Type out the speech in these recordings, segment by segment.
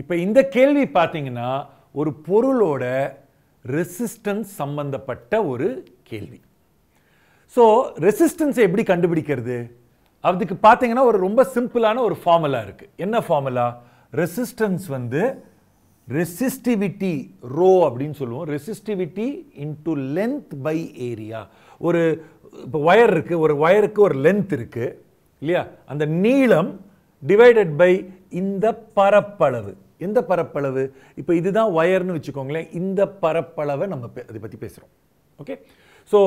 இப்போ இந்த கேள்வி பார்த்தீங்கன்னா ஒரு பொருளோட ரெசிஸ்டன்ஸ் சம்பந்தப்பட்ட ஒரு கேள்வி ஸோ ரெசிஸ்டன்ஸை எப்படி கண்டுபிடிக்கிறது அதுக்கு பார்த்தீங்கன்னா ஒரு ரொம்ப சிம்பிளான ஒரு ஃபார்முலா இருக்குது என்ன ஃபார்முலா ரெசிஸ்டன்ஸ் வந்து ரெசிஸ்டிவிட்டி ரோ அப்படின்னு சொல்லுவோம் resistivity into length by area ஒரு இப்போ ஒயர் இருக்குது ஒரு ஒயருக்கு ஒரு லென்த் இருக்குது இல்லையா அந்த நீளம் டிவைடட் பை இந்த பரப்பளவு எந்த பரப்பளவு இப்போ இதுதான் ஒயர்னு வச்சுக்கோங்களேன் இந்த பரப்பளவை நம்ம அதை பற்றி பேசுகிறோம் ஓகே ஸோ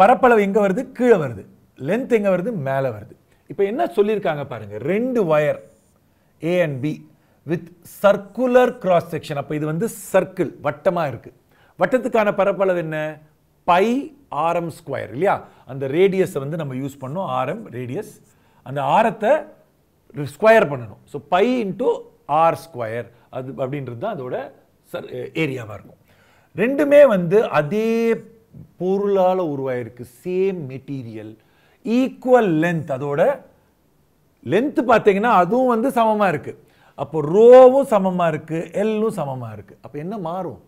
பரப்பளவு எங்கே வருது கீழே வருது லென்த் எங்கே வருது மேலே வருது இப்போ என்ன சொல்லியிருக்காங்க பாருங்கள் ரெண்டு wire A and B with circular cross section அப்போ இது வந்து சர்க்கிள் வட்டமாக இருக்குது வட்டத்துக்கான பரப்பளவு என்ன பை ஆரம் ஸ்கொயர் இல்லையா அந்த ரேடியஸை வந்து நம்ம யூஸ் பண்ணோம் ஆரம் ரேடியஸ் அந்த ஆரத்தை ஸ்கொயர் பண்ணணும் so pi into r square அது அப்படின்றது தான் அதோட சர் ஏரியாவாக இருக்கும் ரெண்டுமே வந்து அதே பொருளால் உருவாயிருக்கு சேம் மெட்டீரியல் ஈக்குவல் லென்த் அதோட லென்த் பார்த்தீங்கன்னா அதுவும் வந்து சமமாக இருக்குது அப்போ ரோவும் சமமாக இருக்குது எல்லும் சமமாக இருக்குது அப்போ என்ன மாறும்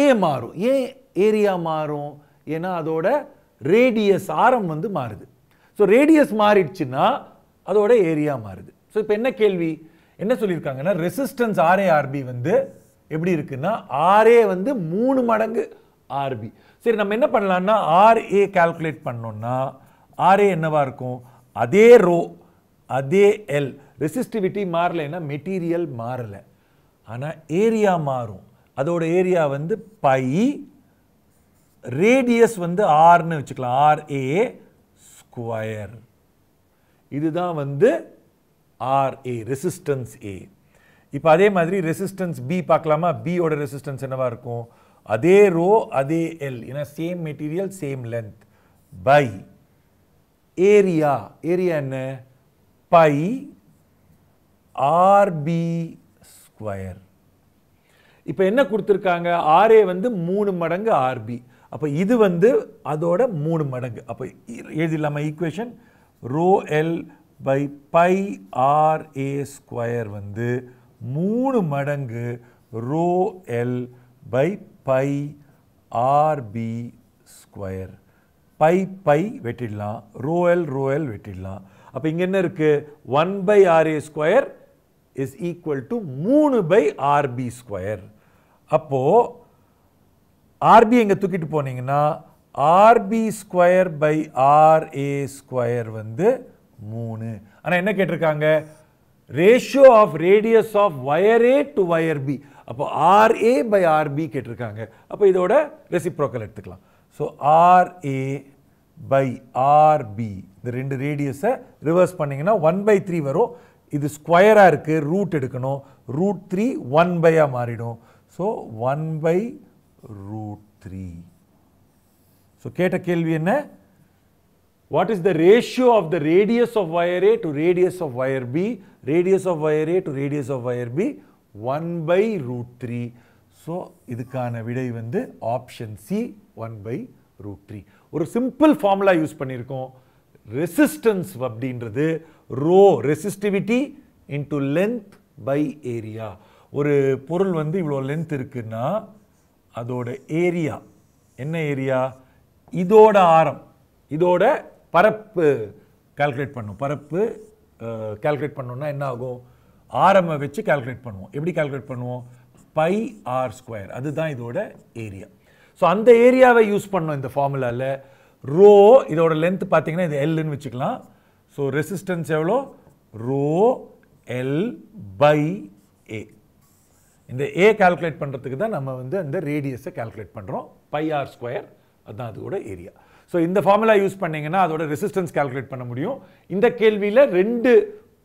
ஏ மாறும் ஏன் ஏரியா மாறும் ஏன்னா அதோட ரேடியஸ் ஆரம் வந்து மாறுது ஸோ ரேடியஸ் மாறிடுச்சுன்னா அதோட ஏரியா மாறுது ஸோ இப்போ என்ன கேள்வி என்ன சொல்லியிருக்காங்கன்னா ரெசிஸ்டன்ஸ் ஆர்ஏ ஆர்பி வந்து எப்படி இருக்குன்னா ஆர்ஏ வந்து மூணு மடங்கு ஆர்பி சரி நம்ம என்ன பண்ணலான்னா ஆர்ஏ கால்குலேட் பண்ணோம்னா ஆர்ஏ என்னவா இருக்கும் அதே ரோ அதே எல் ரெசிஸ்டிவிட்டி மாறலைன்னா மெட்டீரியல் மாறலை ஆனால் ஏரியா மாறும் அதோட ஏரியா வந்து பை ரேடியஸ் வந்து ஆர்னு வச்சுக்கலாம் ஆர்ஏ ஸ்கொயர் இதுதான் வந்து ஆர்ஏ ரெசிஸ்டன்ஸ் ஏ இப்போ அதே மாதிரி ரெசிஸ்டன்ஸ் பி பார்க்கலாமா பியோட ரெசிஸ்டன்ஸ் என்னவாக இருக்கும் அதே ரோ அதே எல் ஏன்னா same material same length by area area என்ன பை ஆர்பி ஸ்கொயர் இப்போ என்ன கொடுத்துருக்காங்க ஆர்ஏ வந்து மூணு மடங்கு ஆர்பி அப்போ இது வந்து அதோட மூணு மடங்கு அப்போ எழுதிடலாமா equation rho L by pi r a square வந்து மூணு மடங்கு rho L by pi r b square pi pi வெட்டிடலாம் ரோ எல் ரோ எல் வெட்டிடலாம் அப்போ இங்கே என்ன இருக்குது one by r a square is equal to மூணு பை ஆர்பி ஸ்கொயர் அப்போது ஆர்பி எங்கே தூக்கிட்டு போனீங்கன்னா r b square by r a square வந்து மூணு ஆனால் என்ன கேட்டிருக்காங்க ratio of radius of wire A to wire B அப்போ ஆர்ஏ பை ஆர்பி கேட்டிருக்காங்க அப்போ இதோட ரெசிப்ரோக்கல் எடுத்துக்கலாம் ஸோ ஆர்ஏ பை ஆர்பி இந்த ரெண்டு ரேடியஸை ரிவர்ஸ் பண்ணிங்கன்னா ஒன் பை த்ரீ வரும் இது ஸ்கொயராக இருக்குது ரூட் எடுக்கணும் ரூட் த்ரீ ஒன் பையாக மாறிடும் so one by root three so கேட்ட கேள்வி என்ன What is the ratio of the radius of wire A to radius of wire B? Radius of wire A to radius of wire B? 1 by root 3. So இதுக்கான விடை வந்து option C one by root three ஒரு simple formula use பண்ணியிருக்கோம் resistance அப்படின்றது rho resistivity into length by area ஒரு பொருள் வந்து இவ்வளோ லென்த் இருக்குன்னா அதோட ஏரியா என்ன ஏரியா இதோட ஆரம் இதோட பரப்பு கால்குலேட் பண்ணும் பரப்பு கால்குலேட் பண்ணோன்னா என்ன ஆகும் ஆரம்ப வச்சு கால்குலேட் பண்ணுவோம் எப்படி கால்குலேட் பண்ணுவோம் பை ஆர் ஸ்கொயர் அதுதான் இதோட ஏரியா ஸோ அந்த ஏரியாவை யூஸ் பண்ணோம் இந்த ஃபார்முலாவில் ரோ இதோட லென்த் பார்த்தீங்கன்னா இது எல்லுன்னு வச்சுக்கலாம் ஸோ ரெசிஸ்டன்ஸ் எவ்வளோ ரோ எல் பை ஏ இந்த ஏ கால்குலேட் பண்ணுறதுக்கு தான் நம்ம வந்து அந்த ரேடியஸை கால்குலேட் பண்ணுறோம் பை ஆர் ஸ்கொயர் அதுதான் அதோட ஏரியா ஸோ இந்த ஃபார்முலா யூஸ் பண்ணிங்கன்னா அதோட ரெசிஸ்டன்ஸ் கால்குலேட் பண்ண முடியும் இந்த கேள்வியில் ரெண்டு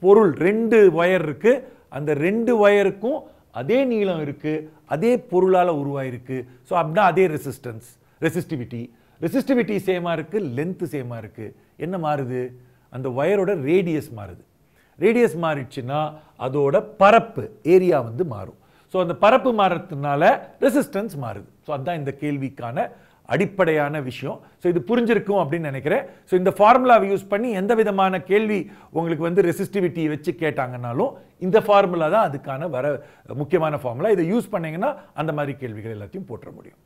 பொருள் ரெண்டு ஒயர் இருக்குது அந்த ரெண்டு ஒயருக்கும் அதே நீளம் இருக்குது அதே பொருளால் உருவாயிருக்கு ஸோ அப்படின்னா அதே ரெசிஸ்டன்ஸ் ரெசிஸ்டிவிட்டி ரெசிஸ்டிவிட்டி சேமாக இருக்குது லென்த்து சேமாக இருக்குது என்ன மாறுது அந்த ஒயரோட ரேடியஸ் மாறுது ரேடியஸ் மாறிடுச்சுன்னா அதோட பரப்பு ஏரியா வந்து மாறும் ஸோ அந்த பரப்பு மாறுறதுனால ரெசிஸ்டன்ஸ் மாறுது ஸோ அதுதான் இந்த கேள்விக்கான அடிப்படையான விஷயம் ஸோ இது புரிஞ்சிருக்கும் அப்படின்னு நினைக்கிறேன் ஸோ இந்த ஃபார்முலாவை யூஸ் பண்ணி எந்த விதமான கேள்வி உங்களுக்கு வந்து ரெசிஸ்டிவிட்டி வச்சு கேட்டாங்கன்னாலும் இந்த ஃபார்முலா தான் அதுக்கான வர முக்கியமான ஃபார்முலா இதை யூஸ் பண்ணிங்கன்னா அந்த மாதிரி கேள்விகள் எல்லாத்தையும் போட்டுற முடியும்